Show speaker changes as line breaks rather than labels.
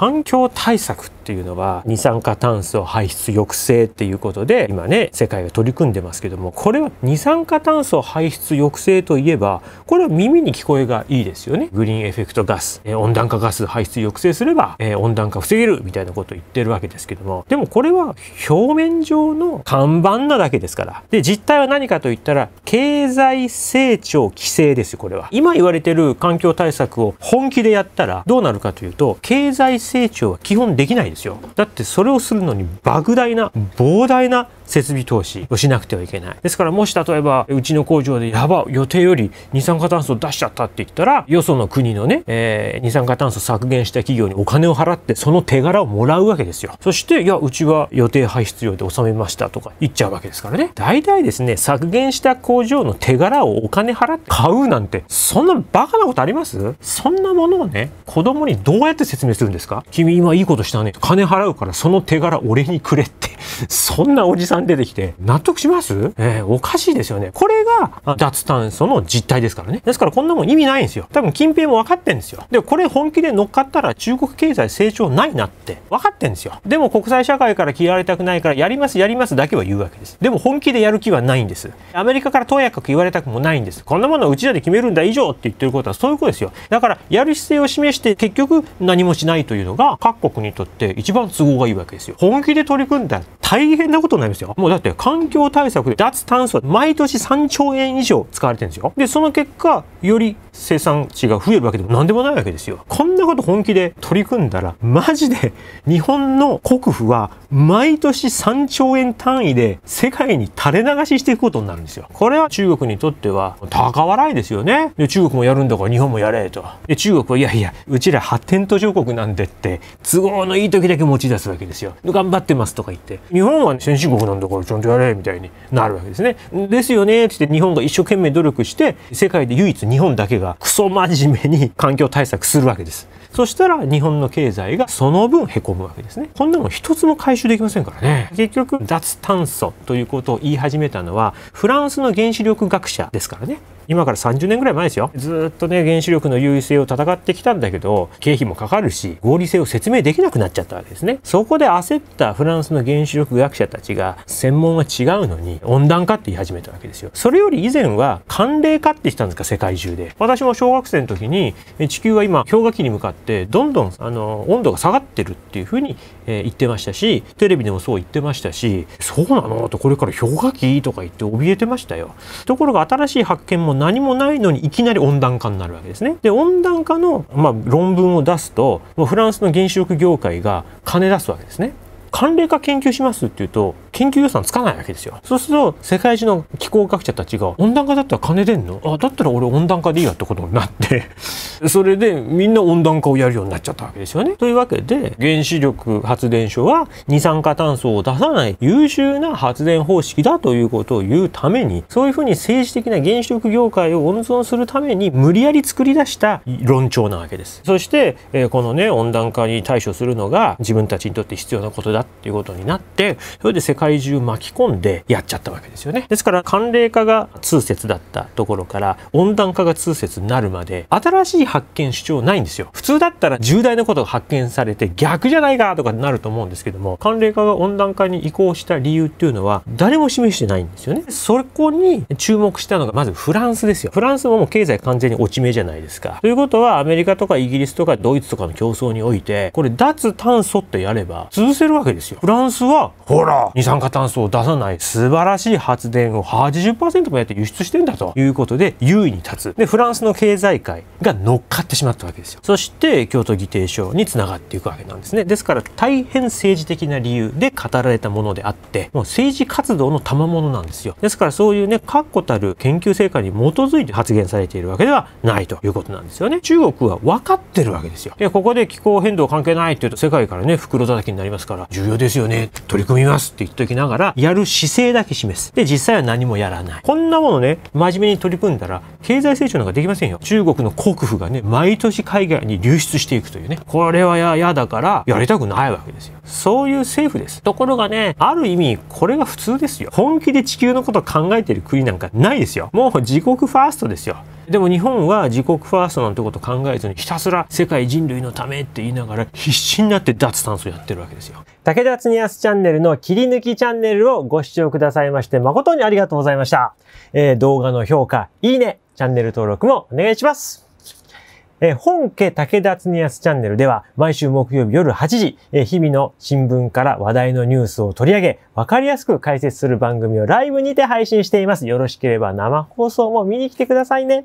環境対策っていうのは二酸化炭素排出抑制っていうことで今ね世界が取り組んでますけどもこれは二酸化炭素排出抑制といえばこれは耳に聞こえがいいですよねグリーンエフェクトガス、えー、温暖化ガス排出抑制すれば、えー、温暖化防げるみたいなことを言ってるわけですけどもでもこれは表面上の看板なだけですからで実態は何かといったら経済成長規制ですよこれは今言われてる環境対策を本気でやったらどうなるかというと経済成長は基本できないですよだってそれをするのに莫大な膨大な設備投資をしなくてはいけない。ですからもし例えば、うちの工場でやば、予定より二酸化炭素出しちゃったって言ったら、よその国のね、えー、二酸化炭素削減した企業にお金を払って、その手柄をもらうわけですよ。そして、いや、うちは予定排出量で収めましたとか言っちゃうわけですからね。大体ですね、削減した工場の手柄をお金払って買うなんて、そんなバカなことありますそんなものをね、子供にどうやって説明するんですか君今いいことしたね。金払うからその手柄俺にくれってそんなおじさん出てきて、納得しますえー、おかしいですよね。これが、脱炭素の実態ですからね。ですからこんなもん意味ないんですよ。多分近平も分かってんですよ。で、これ本気で乗っかったら中国経済成長ないなって分かってんですよ。でも国際社会から嫌われたくないから、やりますやりますだけは言うわけです。でも本気でやる気はないんです。アメリカからとやかく言われたくもないんです。こんなものはうちらで決めるんだ以上って言ってることはそういうことですよ。だから、やる姿勢を示して結局何もしないというのが各国にとって一番都合がいいわけですよ。本気で取り組んだ大変なことになりますよ。もうだって環境対策で脱炭素毎年3兆円以上使われてるんですよ。で、その結果、より生産地が増えるわけでも何でもないわけですよ。こんなこと本気で取り組んだら、マジで 日本の国府は毎年3兆円単位で世界に垂れ流ししていくことになるんですよ。これは中国にとっては高笑いですよね。で、中国もやるんだから日本もやれと。で、中国はいやいや、うちら発展途上国なんでって都合のいい時だけ持ち出すわけですよ。頑張ってますとか言って。日本は、先進国なんだからちゃんとやれみたいになるわけですね。ですよねって言って日本が一生懸命努力して世界で唯一日本だけがクソ真面目に環境対策するわけです。そしたら日本の経済がその分凹むわけですね。こんなの一つも回収できませんからね。結局脱炭素ということを言い始めたのはフランスの原子力学者ですからね。今から30年ぐらい前ですよずっとね原子力の優位性を戦ってきたんだけど経費もかかるし合理性を説明できなくなっちゃったわけですねそこで焦ったフランスの原子力学者たちが専門は違うのに温暖化って言い始めたわけですよそれより以前は寒冷化ってしたんですか世界中で私も小学生の時に地球は今氷河期に向かってどんどんあの温度が下がってるっていうふうにえー、言ってましたしテレビでもそう言ってましたしそうなのとこれから氷河期とか言って怯えてましたよところが新しい発見も何もないのにいきなり温暖化になるわけですねで温暖化の、まあ、論文を出すともうフランスの原子力業界が金出すわけですね寒冷化研究しますっていうと研究予算つかないわけですよそうすると世界中の気候学者たちが温暖化だったら金出んのあだったら俺温暖化でいいやってことになって それでみんな温暖化をやるようになっちゃったわけですよねというわけで原子力発電所は二酸化炭素を出さない優秀な発電方式だということを言うためにそういうふうに政治的な原子力業界を温存するために無理やり作り出した論調なわけですそして、えー、このね温暖化に対処するのが自分たちにとって必要なことだっていうことになってそれで世界界中巻き込んでやっちゃったわけですよねですから寒冷化が通説だったところから温暖化が通説になるまで新しい発見主張ないんですよ普通だったら重大なことが発見されて逆じゃないかとかになると思うんですけども寒冷化が温暖化に移行した理由っていうのは誰も示してないんですよねそこに注目したのがまずフランスですよフランスももう経済完全に落ち目じゃないですかということはアメリカとかイギリスとかドイツとかの競争においてこれ脱炭素ってやれば潰せるわけですよフランスはほら二酸酸化炭素を出さない素晴らしい発電を80%もやって輸出してんだということで優位に立つ。で、フランスの経済界が乗っかってしまったわけですよ。そして京都議定書につながっていくわけなんですね。ですから大変政治的な理由で語られたものであって、もう政治活動の賜物なんですよ。ですからそういうね、確固たる研究成果に基づいて発言されているわけではないということなんですよね。中国は分かってるわけですよ。で、ここで気候変動関係ないって言うと世界からね、袋叩きになりますから、重要ですよね、取り組みますって言ってときながら、やる姿勢だけ示す。で、実際は何もやらない。こんなものね、真面目に取り組んだら、経済成長なんかできませんよ。中国の国府がね、毎年海外に流出していくというね。これはや、やだから、やりたくないわけですよ。そういう政府です。ところがね、ある意味、これが普通ですよ。本気で地球のことを考えてる国なんかないですよ。もう自国ファーストですよ。でも日本は自国ファーストなんてこと考えずにひたすら世界人類のためって言いながら必死になって脱炭素やってるわけですよ。武田恒康チャンネルの切り抜きチャンネルをご視聴くださいまして誠にありがとうございました。えー、動画の評価、いいね、チャンネル登録もお願いします。え本家武田恒康チャンネルでは毎週木曜日夜8時、え日々の新聞から話題のニュースを取り上げ、わかりやすく解説する番組をライブにて配信しています。よろしければ生放送も見に来てくださいね。